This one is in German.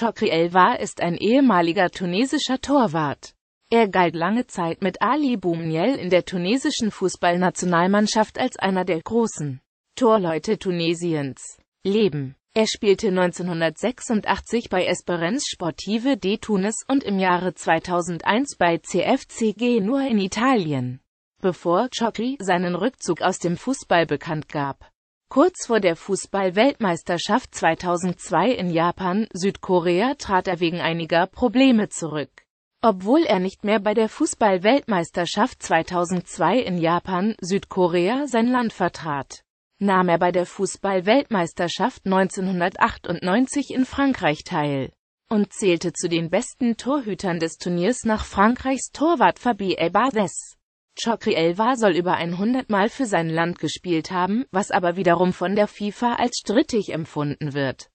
Chokri Elva ist ein ehemaliger tunesischer Torwart. Er galt lange Zeit mit Ali Boumiel in der tunesischen Fußballnationalmannschaft als einer der großen Torleute Tunesiens. Leben er spielte 1986 bei Esperance Sportive de Tunis und im Jahre 2001 bei CFCG nur in Italien, bevor Chokri seinen Rückzug aus dem Fußball bekannt gab. Kurz vor der Fußball-Weltmeisterschaft 2002 in Japan, Südkorea trat er wegen einiger Probleme zurück. Obwohl er nicht mehr bei der Fußball-Weltmeisterschaft 2002 in Japan, Südkorea sein Land vertrat, nahm er bei der Fußball-Weltmeisterschaft 1998 in Frankreich teil und zählte zu den besten Torhütern des Turniers nach Frankreichs Torwart Fabi Elbades. Chokri Elva soll über 100 Mal für sein Land gespielt haben, was aber wiederum von der FIFA als strittig empfunden wird